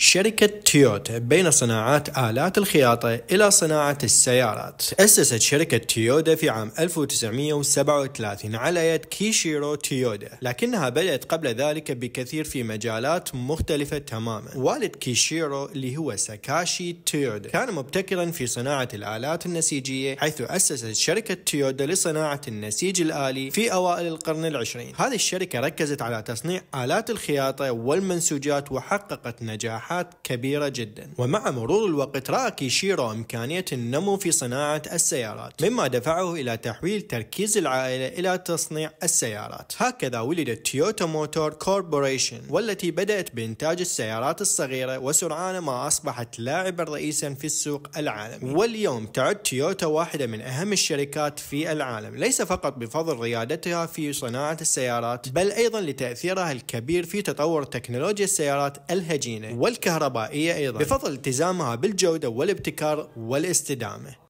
شركة تويوتا بين صناعات آلات الخياطة إلى صناعة السيارات أسست شركة تويوتا في عام 1937 على يد كيشيرو تويوتا لكنها بدأت قبل ذلك بكثير في مجالات مختلفة تماما والد كيشيرو اللي هو ساكاشي تويوتا كان مبتكرا في صناعة الآلات النسيجية حيث أسست شركة تويوتا لصناعة النسيج الآلي في أوائل القرن العشرين هذه الشركة ركزت على تصنيع آلات الخياطة والمنسوجات وحققت نجاح مساحات كبيرة جدا ومع مرور الوقت رأى كيشيرو إمكانية النمو في صناعة السيارات مما دفعه إلى تحويل تركيز العائلة إلى تصنيع السيارات هكذا ولدت تويوتا موتور كوربوريشن والتي بدأت بإنتاج السيارات الصغيرة وسرعان ما أصبحت لاعبا رئيسا في السوق العالمي واليوم تعد تويوتا واحدة من أهم الشركات في العالم ليس فقط بفضل ريادتها في صناعة السيارات بل أيضا لتأثيرها الكبير في تطور تكنولوجيا السيارات الهجينة وال والكهربائية أيضا بفضل التزامها بالجودة والابتكار والاستدامة